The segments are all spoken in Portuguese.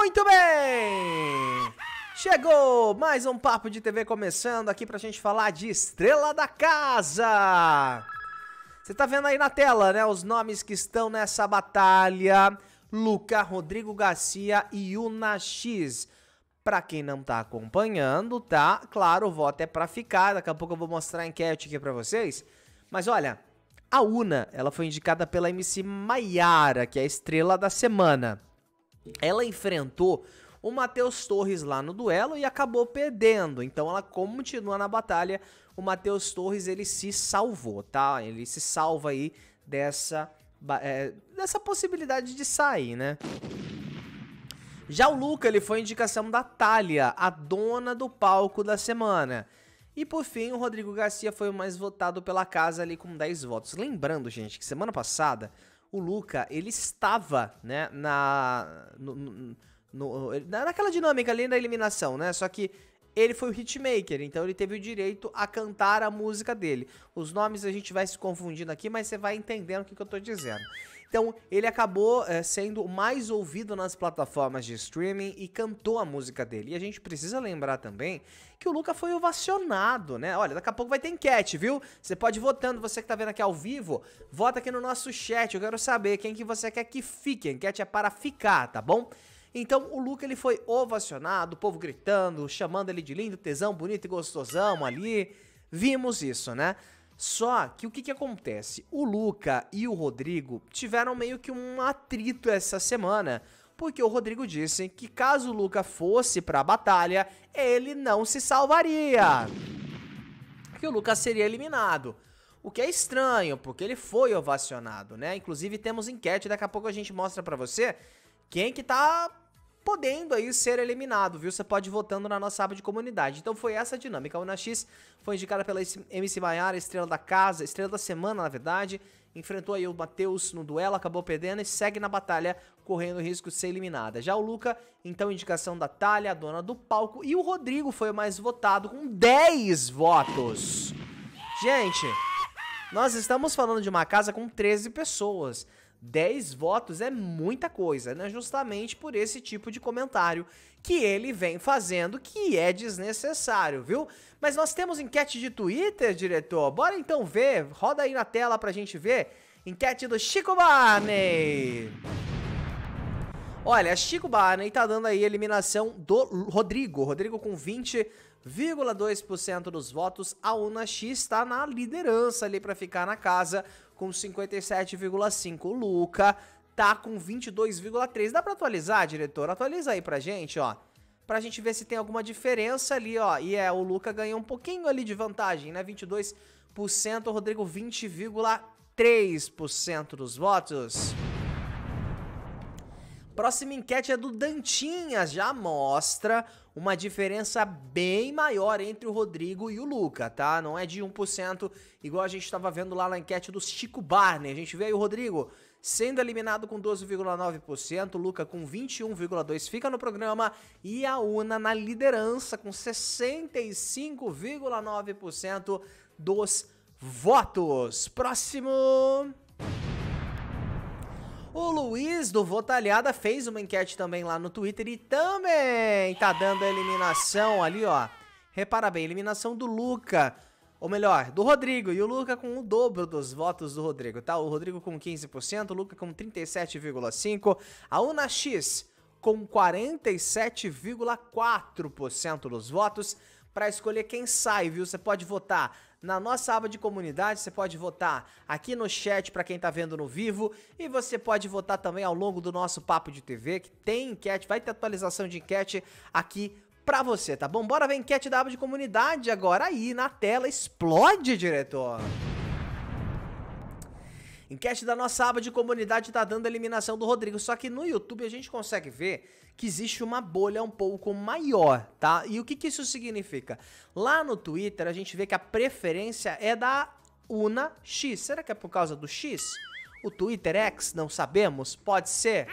Muito bem! Chegou mais um Papo de TV começando aqui pra gente falar de Estrela da Casa! Você tá vendo aí na tela, né? Os nomes que estão nessa batalha: Luca, Rodrigo Garcia e Una X. Pra quem não tá acompanhando, tá? Claro, o voto é pra ficar. Daqui a pouco eu vou mostrar a enquete aqui pra vocês. Mas olha, a Una, ela foi indicada pela MC Maiara, que é a estrela da semana. Ela enfrentou o Matheus Torres lá no duelo e acabou perdendo. Então ela continua na batalha. O Matheus Torres ele se salvou, tá? Ele se salva aí dessa é, dessa possibilidade de sair, né? Já o Luca, ele foi indicação da Thalia, a dona do palco da semana. E por fim, o Rodrigo Garcia foi o mais votado pela casa ali com 10 votos. Lembrando, gente, que semana passada o Luca, ele estava, né, na. No, no, naquela dinâmica ali da eliminação, né? Só que ele foi o hitmaker, então ele teve o direito a cantar a música dele. Os nomes a gente vai se confundindo aqui, mas você vai entendendo o que, que eu tô dizendo. Então, ele acabou é, sendo mais ouvido nas plataformas de streaming e cantou a música dele. E a gente precisa lembrar também que o Luca foi ovacionado, né? Olha, daqui a pouco vai ter enquete, viu? Você pode ir votando, você que tá vendo aqui ao vivo, vota aqui no nosso chat. Eu quero saber quem que você quer que fique. A enquete é para ficar, tá bom? Então o Luca ele foi ovacionado, o povo gritando, chamando ele de lindo, tesão, bonito e gostosão ali. Vimos isso, né? Só que o que, que acontece? O Luca e o Rodrigo tiveram meio que um atrito essa semana, porque o Rodrigo disse que caso o Luca fosse para a batalha, ele não se salvaria. Que o Luca seria eliminado. O que é estranho, porque ele foi ovacionado, né? Inclusive temos enquete, daqui a pouco a gente mostra para você quem é que tá podendo aí ser eliminado, viu? Você pode ir votando na nossa aba de comunidade. Então foi essa a dinâmica. A UnaX foi indicada pela MC Maiara, estrela da casa, estrela da semana, na verdade. Enfrentou aí o Matheus no duelo, acabou perdendo e segue na batalha, correndo risco de ser eliminada. Já o Luca, então indicação da Talha, a dona do palco. E o Rodrigo foi o mais votado com 10 votos. Gente, nós estamos falando de uma casa com 13 pessoas. 10 votos é muita coisa, né? Justamente por esse tipo de comentário que ele vem fazendo, que é desnecessário, viu? Mas nós temos enquete de Twitter, diretor. Bora então ver, roda aí na tela pra gente ver. Enquete do Chico Barney. Olha, Chico Barney tá dando aí a eliminação do Rodrigo. Rodrigo com 20,2% dos votos. A Una X está na liderança ali para ficar na casa com 57,5%. O Luca tá com 22,3%. Dá para atualizar, diretor? Atualiza aí pra gente, ó. Pra gente ver se tem alguma diferença ali, ó. E é, o Luca ganhou um pouquinho ali de vantagem, né? 22%, o Rodrigo 20,3% dos votos. Próxima enquete é do Dantinhas, já mostra uma diferença bem maior entre o Rodrigo e o Luca, tá? Não é de 1%, igual a gente estava vendo lá na enquete do Chico Barney. A gente vê aí o Rodrigo sendo eliminado com 12,9%, o Luca com 21,2% fica no programa e a Una na liderança com 65,9% dos votos. Próximo! O Luiz do Votalhada fez uma enquete também lá no Twitter e também tá dando a eliminação ali, ó. Repara bem, eliminação do Luca. Ou melhor, do Rodrigo. E o Luca com o dobro dos votos do Rodrigo, tá? O Rodrigo com 15%, o Luca com 37,5%. A X com 47,4% dos votos para escolher quem sai, viu? Você pode votar na nossa aba de comunidade, você pode votar aqui no chat para quem tá vendo no vivo e você pode votar também ao longo do nosso papo de TV, que tem enquete, vai ter atualização de enquete aqui para você, tá bom? Bora ver a enquete da aba de comunidade agora aí na tela, explode, diretor. Enquete da nossa aba de comunidade tá dando a eliminação do Rodrigo, só que no YouTube a gente consegue ver que existe uma bolha um pouco maior, tá? E o que, que isso significa? Lá no Twitter a gente vê que a preferência é da Una X. Será que é por causa do X? O Twitter X, não sabemos? Pode ser?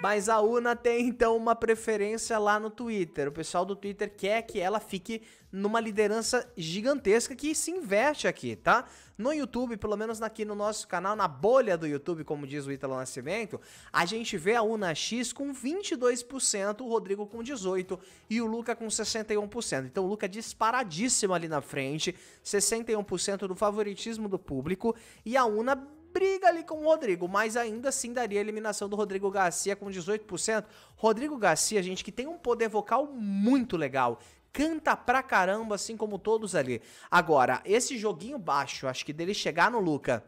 Mas a Una tem então uma preferência lá no Twitter. O pessoal do Twitter quer que ela fique numa liderança gigantesca que se inverte aqui, tá? No YouTube, pelo menos aqui no nosso canal, na bolha do YouTube, como diz o Ítalo Nascimento, a gente vê a Una X com 22%, o Rodrigo com 18% e o Luca com 61%. Então o Luca é disparadíssimo ali na frente, 61% do favoritismo do público e a Una briga ali com o Rodrigo, mas ainda assim daria a eliminação do Rodrigo Garcia com 18%. Rodrigo Garcia, gente, que tem um poder vocal muito legal canta pra caramba, assim como todos ali. Agora, esse joguinho baixo, acho que dele chegar no Luca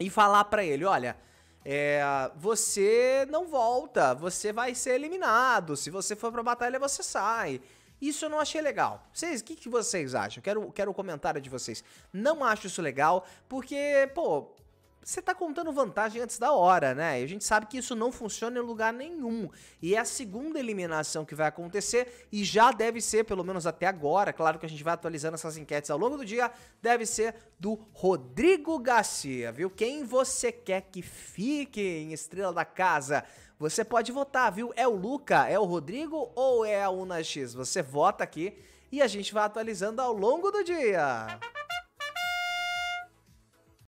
e falar pra ele, olha. É, você não volta, você vai ser eliminado. Se você for pra batalha, você sai. Isso eu não achei legal. Vocês, o que, que vocês acham? Quero, quero o comentário de vocês. Não acho isso legal, porque, pô, você está contando vantagem antes da hora, né? E a gente sabe que isso não funciona em lugar nenhum. E é a segunda eliminação que vai acontecer e já deve ser, pelo menos até agora, claro que a gente vai atualizando essas enquetes ao longo do dia, deve ser do Rodrigo Garcia, viu? Quem você quer que fique em Estrela da Casa? Você pode votar, viu? É o Luca, é o Rodrigo ou é a Una X? Você vota aqui e a gente vai atualizando ao longo do dia.